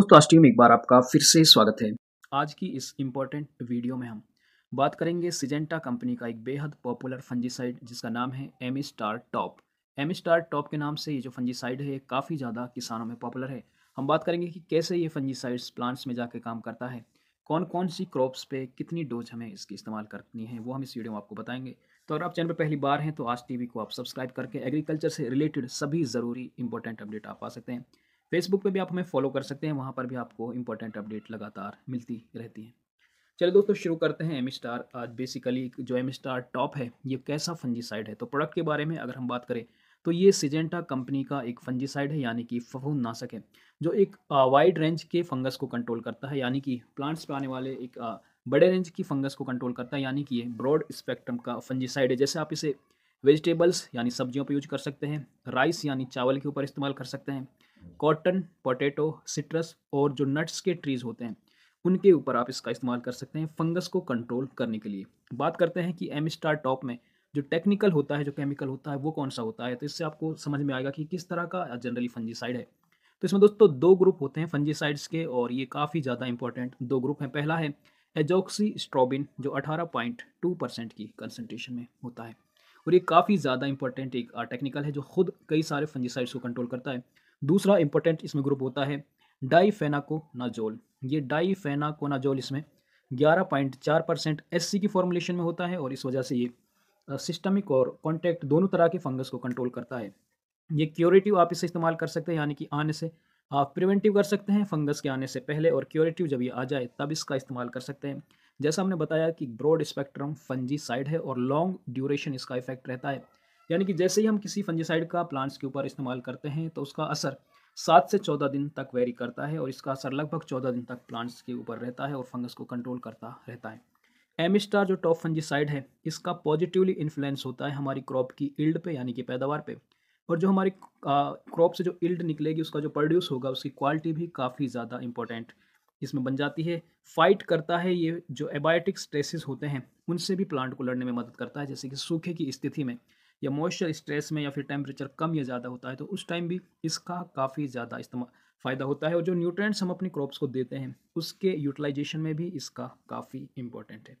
दोस्तों में एक बार आपका फिर से स्वागत है आज की इस इम्पोर्टेंट वीडियो में हम बात करेंगे सिजेंटा कंपनी का एक बेहद पॉपुलर फंजीसाइड जिसका नाम है M star top M star top के नाम से ये जो फंजीसाइड है ये काफ़ी ज़्यादा किसानों में पॉपुलर है हम बात करेंगे कि कैसे ये फंजीसाइड्स प्लांट्स में जाके काम करता है कौन कौन सी क्रॉप्स पे कितनी डोज हमें इसकी इस्तेमाल करनी है वो हम इस वीडियो में आपको बताएंगे तो अगर आप चैनल पर पहली बार हैं तो आज टीवी को आप सब्सक्राइब करके एग्रीकल्चर से रिलेटेड सभी ज़रूरी इंपॉर्टेंट अपडेट आप पा सकते हैं फेसबुक पे भी आप हमें फॉलो कर सकते हैं वहाँ पर भी आपको इंपॉर्टेंट अपडेट लगातार मिलती रहती है चलिए दोस्तों शुरू करते हैं एम स्टार आज बेसिकली जो एम स्टार टॉप है ये कैसा फंजीसाइड है तो प्रोडक्ट के बारे में अगर हम बात करें तो ये सिजेंटा कंपनी का एक फंजीसाइड है यानी कि फफून नाशक है जो एक वाइड रेंज के फंगस को कंट्रोल करता है यानी कि प्लांट्स पे आने वाले एक आ, बड़े रेंज की फंगस को कंट्रोल करता है यानी कि ये ब्रॉड स्पेक्ट्रम का फंजीसाइड है जैसे आप इसे वेजिटेबल्स यानी सब्जियों पर यूज कर सकते हैं राइस यानी चावल के ऊपर इस्तेमाल कर सकते हैं कॉटन पोटैटो सिट्रस और जो नट्स के ट्रीज़ होते हैं उनके ऊपर आप इसका इस्तेमाल कर सकते हैं फंगस को कंट्रोल करने के लिए बात करते हैं कि एम स्टार टॉप में जो टेक्निकल होता है जो केमिकल होता है वो कौन सा होता है तो इससे आपको समझ में आएगा कि किस तरह का जनरली फंजीसाइड है तो इसमें दोस्तों दो ग्रुप होते हैं फंजीसाइड्स के और ये काफ़ी ज़्यादा इंपॉर्टेंट दो ग्रुप हैं पहला है एजोक्सी स्ट्रॉबिन जो 18.2 परसेंट की कंसनट्रेशन में होता है और ये काफ़ी ज़्यादा इंपॉर्टेंट एक टेक्निकल है जो खुद कई सारे फंजीसाइड्स को कंट्रोल करता है दूसरा इंपॉर्टेंट इसमें ग्रुप होता है डाईफेनाकोनाजोल ये डाईफेनाकोनाजोल इसमें ग्यारह पॉइंट चार परसेंट एस की फॉर्मुलेशन में होता है और इस वजह से ये सिस्टमिक और कॉन्टैक्ट दोनों तरह के फंगस को कंट्रोल करता है ये क्योरेटिव आप इसे इस्तेमाल कर सकते हैं यानी कि आने से आप प्रिवेंटिव कर सकते हैं फंगस के आने से पहले और क्योरेटिव जब ये आ जाए तब इसका इस्तेमाल कर सकते हैं जैसा हमने बताया कि ब्रॉड स्पेक्ट्रम फंजी साइड है और लॉन्ग ड्यूरेशन इसका इफेक्ट रहता है यानी कि जैसे ही हम किसी फंजीसाइड का प्लांट्स के ऊपर इस्तेमाल करते हैं तो उसका असर सात से चौदह दिन तक वेरी करता है और इसका असर लगभग चौदह दिन तक प्लांट्स के ऊपर रहता है और फंगस को कंट्रोल करता रहता है एमिस्टार जो टॉप फंजीसाइड है इसका पॉजिटिवली इन्फ्लुएंस होता है हमारी क्रॉप की इल्ड पे यानी कि पैदावार पे और जो हमारी क्रॉप से जो इल्ड निकलेगी उसका जो प्रोड्यूस होगा उसकी क्वालिटी भी काफ़ी ज़्यादा इंपॉर्टेंट इसमें बन जाती है फाइट करता है ये जो एबायोटिक स्ट्रेसेस होते हैं उनसे भी प्लांट को लड़ने में मदद करता है जैसे कि सूखे की स्थिति में या मॉइस्चर स्ट्रेस में या फिर टेम्परेचर कम या ज़्यादा होता है तो उस टाइम भी इसका काफ़ी ज़्यादा इस्तेमाल फ़ायदा होता है और जो न्यूट्रेंट्स हम अपनी क्रॉप्स को देते हैं उसके यूटिलाइजेशन में भी इसका काफ़ी इंपॉर्टेंट है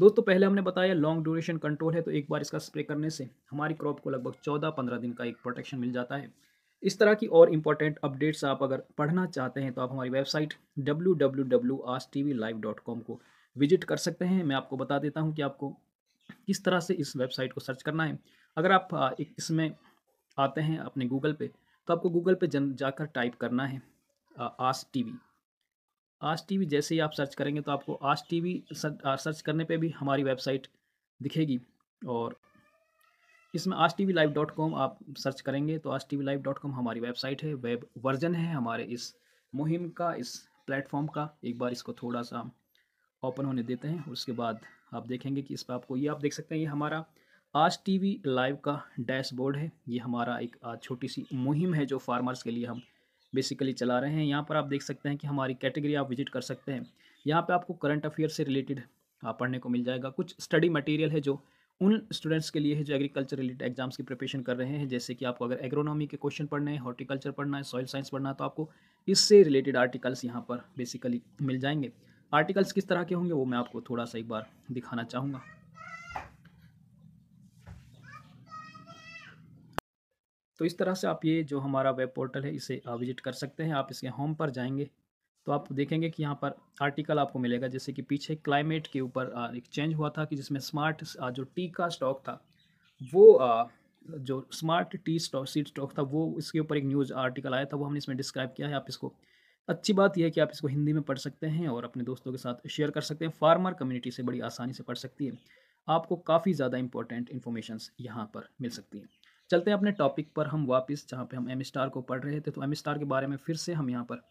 दोस्तों पहले हमने बताया लॉन्ग ड्यूरेशन कंट्रोल है तो एक बार इसका स्प्रे करने से हमारी क्रॉप को लगभग चौदह पंद्रह दिन का एक प्रोटेक्शन मिल जाता है इस तरह की और इम्पॉर्टेंट अपडेट्स आप अगर पढ़ना चाहते हैं तो आप हमारी वेबसाइट डब्ल्यू को विजिट कर सकते हैं मैं आपको बता देता हूँ कि आपको इस तरह से इस वेबसाइट को सर्च करना है अगर आप इसमें आते हैं अपने गूगल पे तो आपको गूगल पे जन जाकर टाइप करना है आस T V Aaj T V जैसे ही आप सर्च करेंगे तो आपको आज टी वी सर्च करने पे भी हमारी वेबसाइट दिखेगी और इसमें Aaj T V live dot com आप सर्च करेंगे तो Aaj T V live dot com हमारी वेबसाइट है वेब वर्जन है हमारे इस मुहिम का इस प्लेटफॉर्म का एक बार इसको थोड़ा सा ओपन होने देते हैं उसके बाद आप देखेंगे कि इस पर आपको ये आप देख सकते हैं ये हमारा आज टीवी लाइव का डैशबोर्ड है ये हमारा एक छोटी सी मुहिम है जो फार्मर्स के लिए हम बेसिकली चला रहे हैं यहाँ पर आप देख सकते हैं कि हमारी कैटेगरी आप विजिट कर सकते हैं यहाँ पे आपको करंट अफेयर से रिलेटेड पढ़ने को मिल जाएगा कुछ स्टडी मटेरियल है जो उन स्टूडेंट्स के लिए है जो एग्रीकल्चर रिलेटेड एग्जाम्स की प्रिपरेशन कर रहे हैं जैसे कि आपको अगर एग्रोनॉमी के क्वेश्चन पढ़ने हैं हॉर्टिकल्चर पढ़ना है सॉइल साइंस पढ़ना है तो आपको इससे रिलेटेड आर्टिकल्स यहाँ पर बेसिकली मिल जाएंगे आर्टिकल्स किस तरह के होंगे वो मैं आपको थोड़ा सा एक बार दिखाना चाहूँगा तो इस तरह से आप ये जो हमारा वेब पोर्टल है इसे विजिट कर सकते हैं आप इसके होम पर जाएंगे तो आप देखेंगे कि यहाँ पर आर्टिकल आपको मिलेगा जैसे कि पीछे क्लाइमेट के ऊपर एक चेंज हुआ था कि जिसमें स्मार्ट जो टी का स्टॉक था वो जो smart T stock seed stock था वो इसके ऊपर एक न्यूज़ आर्टिकल आया था वो हमने इसमें डिस्क्राइब किया है आप इसको अच्छी बात यह है कि आप इसको हिंदी में पढ़ सकते हैं और अपने दोस्तों के साथ शेयर कर सकते हैं फार्मर कम्युनिटी से बड़ी आसानी से पढ़ सकती है आपको काफ़ी ज़्यादा इंपॉर्टेंट इन्फॉर्मेशन यहाँ पर मिल सकती हैं चलते हैं अपने टॉपिक पर हम वापस जहाँ पे हम एम स्टार को पढ़ रहे थे तो एम स्टार के बारे में फिर से हम यहाँ पर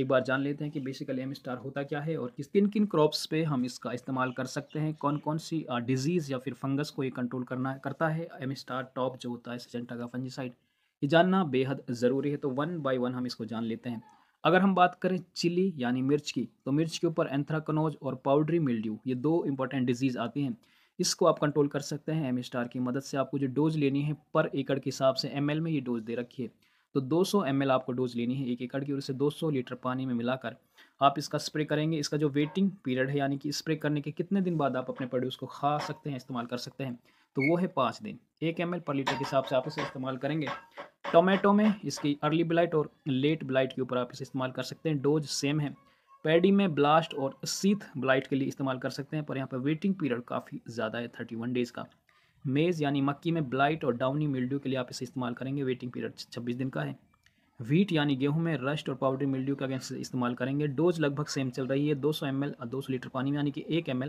एक बार जान लेते हैं कि बेसिकली एम स्टार होता क्या है और किस किन किन क्रॉप्स पे हम इसका इस्तेमाल कर सकते हैं कौन कौन सी डिजीज़ या फिर फंगस को ये कंट्रोल करना करता है एम स्टार टॉप जो होता है सजेंटा का फंजीसाइड ये जानना बेहद ज़रूरी है तो वन बाय वन हम इसको जान लेते हैं अगर हम बात करें चिली यानी मिर्च की तो मिर्च के ऊपर एंथ्राकनोज और पाउडरी मिल्ड्यू ये दो इंपॉर्टेंट डिजीज़ आती हैं इसको आप कंट्रोल कर सकते हैं एम स्टार की मदद से आपको जो डोज लेनी है पर एकड़ के हिसाब से एम में ये डोज दे रखी है तो 200 सौ आपको डोज लेनी है एक एकड़ की और इसे 200 लीटर पानी में मिलाकर आप इसका स्प्रे करेंगे इसका जो वेटिंग पीरियड है यानी कि स्प्रे करने के कितने दिन बाद आप अपने प्रोड्यूस को खा सकते हैं इस्तेमाल कर सकते हैं तो वो है पाँच दिन एक एम पर लीटर के हिसाब से आप इसे इस्तेमाल करेंगे टोमेटो में इसकी अर्ली ब्लाइट और लेट ब्लाइट के ऊपर आप इसे इस्तेमाल कर सकते हैं डोज सेम है पैडी में ब्लास्ट और सीथ ब्लाइट के लिए इस्तेमाल कर सकते हैं पर यहाँ पर वेटिंग पीरियड काफ़ी ज़्यादा है थर्टी वन डेज़ का मेज़ यानी मक्की में ब्लाइट और डाउनी मिल्ड्यू के लिए आप इसे इस्तेमाल करेंगे वेटिंग पीरियड छब्बीस दिन का है वीट यानी गेहूं में रस्ट और पाउडर मिल्ड्यू का अगेंस्ट इस्तेमाल करेंगे डोज लगभग सेम चल रही है 200 एम और सौ लीटर पानी में यानी कि एक एम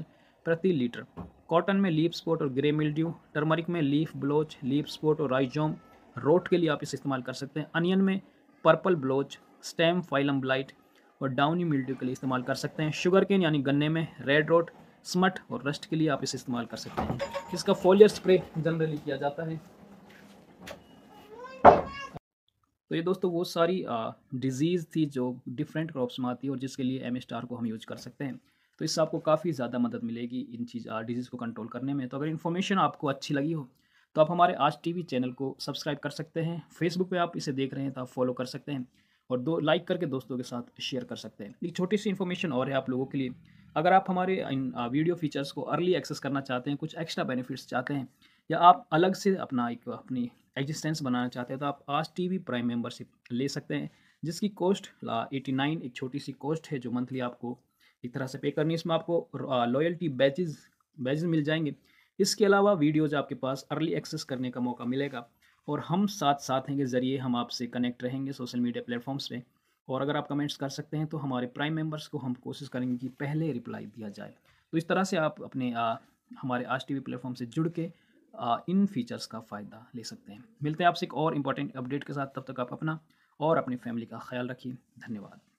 प्रति लीटर कॉटन में लीप स्पोर्ट और ग्रे मिल्ड्यू टर्मरिक में लीफ ब्लोच लीप स्पोर्ट और राइजोम रोट के लिए आप इसे इस्तेमाल कर सकते हैं अनियन में purple blotch stemphylium blight और डाउनी मिल्ड्यू के लिए इस्तेमाल कर सकते हैं शुगर केन यानी गन्ने में रेड रोट स्मट और रस्ट के लिए आप इसे इस्तेमाल कर सकते हैं इसका फोलियर स्प्रे जनरली किया जाता है तो ये दोस्तों वो सारी डिजीज़ थी जो डिफरेंट क्रॉप्स में आती है और जिसके लिए एम स्टार को हम यूज कर सकते हैं तो इससे आपको काफ़ी ज़्यादा मदद मिलेगी इन चीज़ डिजीज़ को कंट्रोल करने में तो अगर इन्फॉर्मेशन आपको अच्छी लगी हो तो आप हमारे आज टीवी चैनल को सब्सक्राइब कर सकते हैं फेसबुक पे आप इसे देख रहे हैं तो आप फॉलो कर सकते हैं और दो लाइक करके दोस्तों के साथ शेयर कर सकते हैं एक छोटी सी इन्फॉर्मेशन और है आप लोगों के लिए अगर आप हमारे इन वीडियो फीचर्स को अर्ली एक्सेस करना चाहते हैं कुछ एक्स्ट्रा बेनिफिट्स चाहते हैं या आप अलग से अपना एक अपनी एग्जिस्टेंस बनाना चाहते हैं तो आप आज टी वी प्राइम मेम्बरशिप ले सकते हैं जिसकी कॉस्ट एटी नाइन एक छोटी सी कॉस्ट है जो मंथली आपको एक तरह से पे करनी है इसमें आपको लॉयल्टी बैचेज बैचेज मिल जाएंगे इसके अलावा वीडियोज आपके पास अर्ली एक्सेस करने का मौका मिलेगा और हम साथ साथ हैं के ज़रिए हम आपसे कनेक्ट रहेंगे सोशल मीडिया प्लेटफॉर्म्स पर और अगर आप कमेंट्स कर सकते हैं तो हमारे प्राइम मेंबर्स को हम कोशिश करेंगे कि पहले रिप्लाई दिया जाए तो इस तरह से आप अपने आ, हमारे आज टी प्लेटफॉर्म से जुड़ के आ, इन फीचर्स का फ़ायदा ले सकते हैं मिलते हैं आपसे एक और इम्पॉर्टेंट अपडेट के साथ तब तक आप अपना और अपनी फैमिली का ख्याल रखिए धन्यवाद